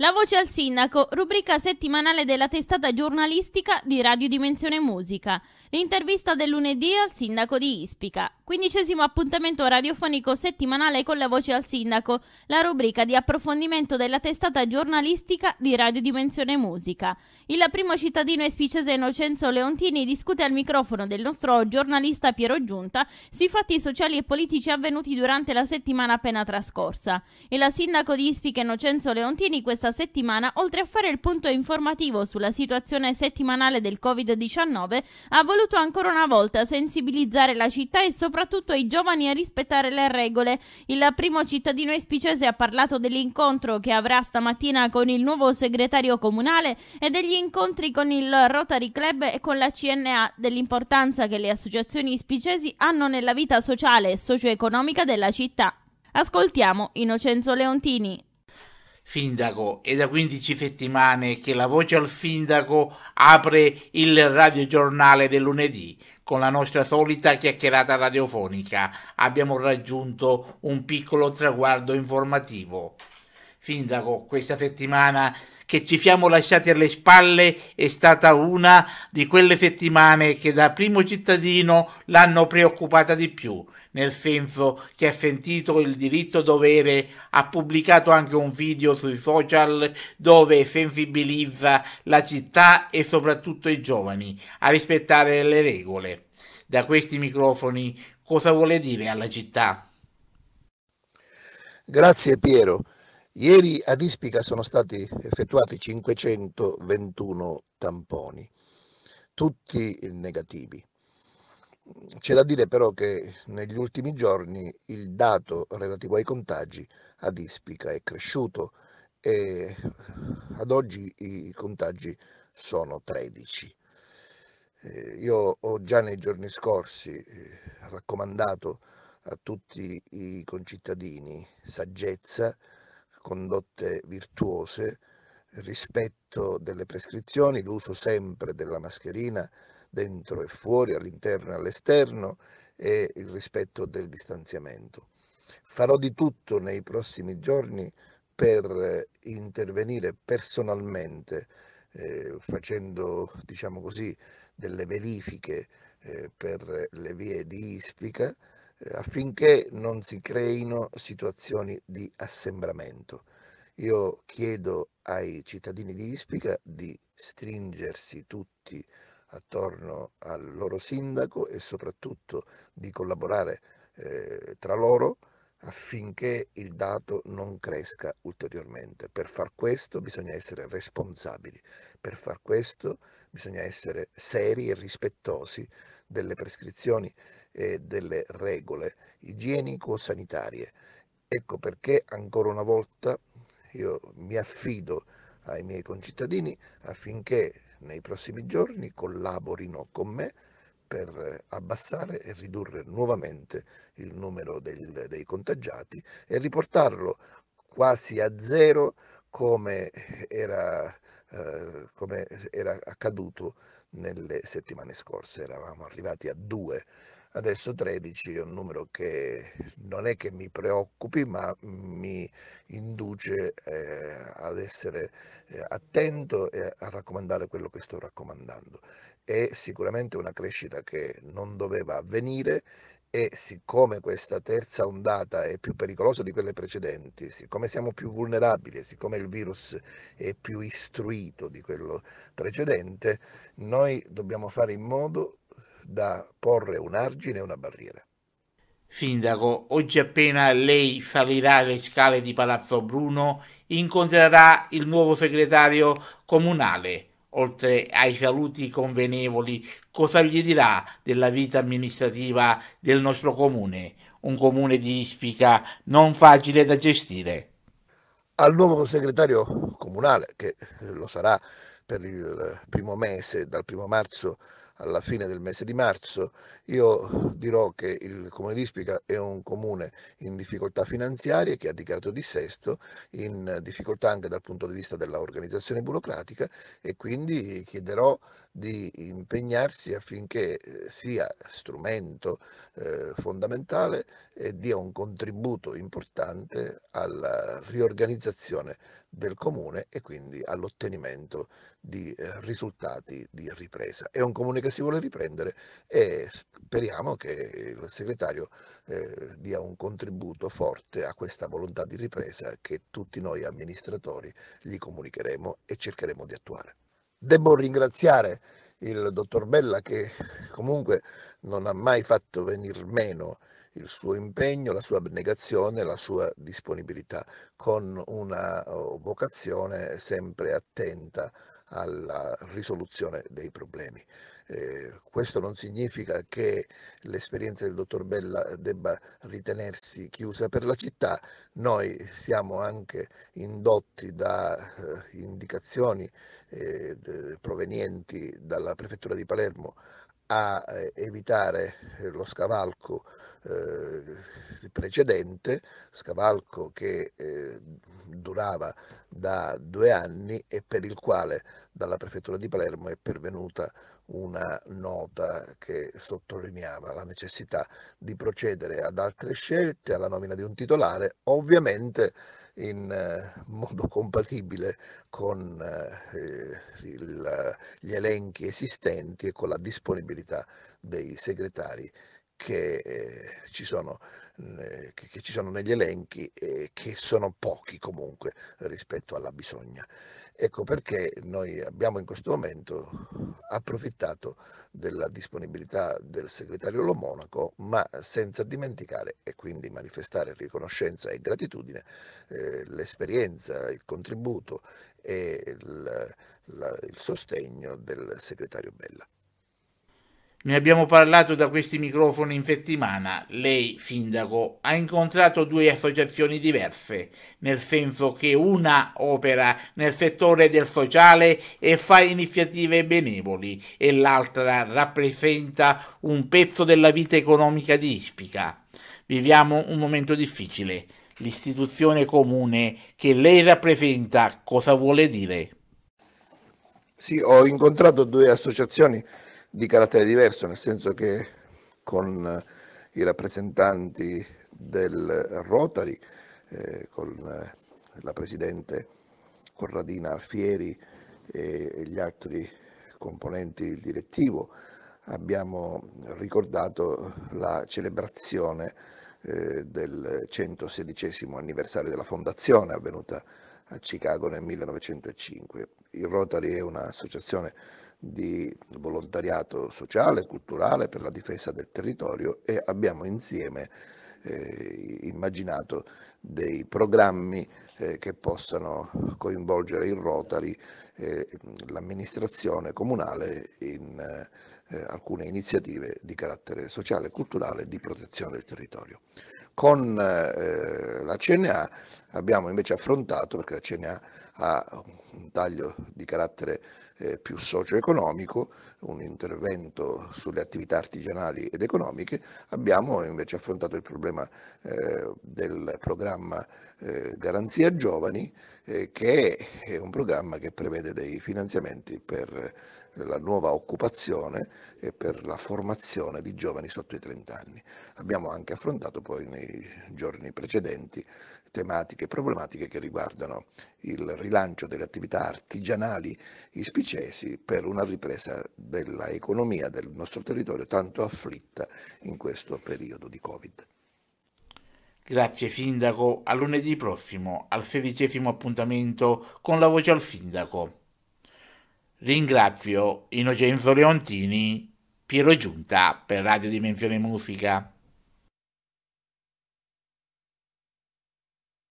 La voce al sindaco, rubrica settimanale della testata giornalistica di Radio Dimensione Musica. L'intervista del lunedì al sindaco di Ispica. Quindicesimo appuntamento radiofonico settimanale con la voce al sindaco, la rubrica di approfondimento della testata giornalistica di Radio Dimensione Musica. Il primo cittadino espicese Innocenzo Leontini discute al microfono del nostro giornalista Piero Giunta sui fatti sociali e politici avvenuti durante la settimana appena trascorsa. E la sindaco di Ispica Innocenzo Leontini questa settimana, oltre a fare il punto informativo sulla situazione settimanale del Covid-19, ha voluto voluto ancora una volta sensibilizzare la città e soprattutto i giovani a rispettare le regole. Il primo cittadino espicese ha parlato dell'incontro che avrà stamattina con il nuovo segretario comunale e degli incontri con il Rotary Club e con la CNA dell'importanza che le associazioni ispicesi hanno nella vita sociale e socio-economica della città. Ascoltiamo Innocenzo Leontini. Findaco. È da 15 settimane che la voce al Findaco apre il radiogiornale del lunedì con la nostra solita chiacchierata radiofonica. Abbiamo raggiunto un piccolo traguardo informativo. Findaco, questa settimana che ci siamo lasciati alle spalle è stata una di quelle settimane che da primo cittadino l'hanno preoccupata di più, nel senso che ha sentito il diritto dovere, ha pubblicato anche un video sui social dove sensibilizza la città e soprattutto i giovani a rispettare le regole. Da questi microfoni cosa vuole dire alla città? Grazie Piero. Ieri ad Ispica sono stati effettuati 521 tamponi, tutti negativi. C'è da dire però che negli ultimi giorni il dato relativo ai contagi ad Ispica è cresciuto e ad oggi i contagi sono 13. Eh, io ho già nei giorni scorsi eh, raccomandato a tutti i concittadini saggezza, condotte virtuose, rispetto delle prescrizioni, l'uso sempre della mascherina dentro e fuori, all'interno e all'esterno e il rispetto del distanziamento. Farò di tutto nei prossimi giorni per eh, intervenire personalmente eh, facendo, diciamo così, delle verifiche eh, per le vie di Ispica eh, affinché non si creino situazioni di assembramento. Io chiedo ai cittadini di Ispica di stringersi tutti attorno al loro sindaco e soprattutto di collaborare eh, tra loro affinché il dato non cresca ulteriormente. Per far questo bisogna essere responsabili, per far questo bisogna essere seri e rispettosi delle prescrizioni e delle regole igienico-sanitarie. Ecco perché ancora una volta io mi affido ai miei concittadini affinché nei prossimi giorni collaborino con me per abbassare e ridurre nuovamente il numero del, dei contagiati e riportarlo quasi a zero come era, eh, come era accaduto nelle settimane scorse, eravamo arrivati a 2, adesso 13 è un numero che non è che mi preoccupi, ma mi induce eh, ad essere eh, attento e a raccomandare quello che sto raccomandando. È sicuramente una crescita che non doveva avvenire e siccome questa terza ondata è più pericolosa di quelle precedenti, siccome siamo più vulnerabili, siccome il virus è più istruito di quello precedente, noi dobbiamo fare in modo da porre un argine e una barriera. Sindaco, oggi appena lei salirà le scale di Palazzo Bruno, incontrerà il nuovo segretario comunale, oltre ai saluti convenevoli, cosa gli dirà della vita amministrativa del nostro comune, un comune di Ispica non facile da gestire. Al nuovo segretario comunale, che lo sarà per il primo mese, dal primo marzo alla fine del mese di marzo, io dirò che il comune di Ispica è un comune in difficoltà finanziarie che ha dichiarato dissesto, in difficoltà anche dal punto di vista dell'organizzazione burocratica e quindi chiederò di impegnarsi affinché eh, sia strumento eh, fondamentale e dia un contributo importante alla riorganizzazione del comune e quindi all'ottenimento di eh, risultati di ripresa. È un comune che che si vuole riprendere e speriamo che il segretario eh, dia un contributo forte a questa volontà di ripresa che tutti noi amministratori gli comunicheremo e cercheremo di attuare. Devo ringraziare il dottor Bella che comunque non ha mai fatto venir meno il suo impegno, la sua abnegazione, la sua disponibilità, con una eh, vocazione sempre attenta alla risoluzione dei problemi. Eh, questo non significa che l'esperienza del dottor Bella debba ritenersi chiusa per la città, noi siamo anche indotti da eh, indicazioni eh, de, provenienti dalla Prefettura di Palermo a eh, evitare eh, lo scavalco eh, precedente, scavalco che eh, durava da due anni e per il quale dalla prefettura di Palermo è pervenuta una nota che sottolineava la necessità di procedere ad altre scelte, alla nomina di un titolare, ovviamente in eh, modo compatibile con eh, eh, il, gli elenchi esistenti e con la disponibilità dei segretari che ci sono che ci sono negli elenchi e che sono pochi comunque rispetto alla bisogna. Ecco perché noi abbiamo in questo momento approfittato della disponibilità del segretario Lo Monaco, ma senza dimenticare e quindi manifestare riconoscenza e gratitudine eh, l'esperienza, il contributo e il, la, il sostegno del segretario Bella. Ne abbiamo parlato da questi microfoni in settimana. Lei, sindaco, ha incontrato due associazioni diverse, nel senso che una opera nel settore del sociale e fa iniziative benevoli e l'altra rappresenta un pezzo della vita economica di Ispica. Viviamo un momento difficile. L'istituzione comune che lei rappresenta cosa vuole dire? Sì, ho incontrato due associazioni di carattere diverso, nel senso che con i rappresentanti del Rotary, eh, con eh, la Presidente Corradina Alfieri e gli altri componenti del direttivo, abbiamo ricordato la celebrazione eh, del 116 anniversario della fondazione avvenuta a Chicago nel 1905. Il Rotary è un'associazione di volontariato sociale, culturale per la difesa del territorio e abbiamo insieme eh, immaginato dei programmi eh, che possano coinvolgere in Rotary, eh, l'amministrazione comunale in eh, alcune iniziative di carattere sociale e culturale di protezione del territorio. Con eh, la CNA abbiamo invece affrontato, perché la CNA ha un taglio di carattere eh, più socio-economico, un intervento sulle attività artigianali ed economiche, abbiamo invece affrontato il problema eh, del programma eh, Garanzia Giovani, che è un programma che prevede dei finanziamenti per la nuova occupazione e per la formazione di giovani sotto i 30 anni. Abbiamo anche affrontato poi nei giorni precedenti tematiche e problematiche che riguardano il rilancio delle attività artigianali ispicesi per una ripresa dell'economia del nostro territorio tanto afflitta in questo periodo di Covid. Grazie Sindaco, a lunedì prossimo, al sedicesimo appuntamento con la voce al Sindaco. Ringrazio Innocenzo Leontini, Piero Giunta per Radio Dimensione Musica.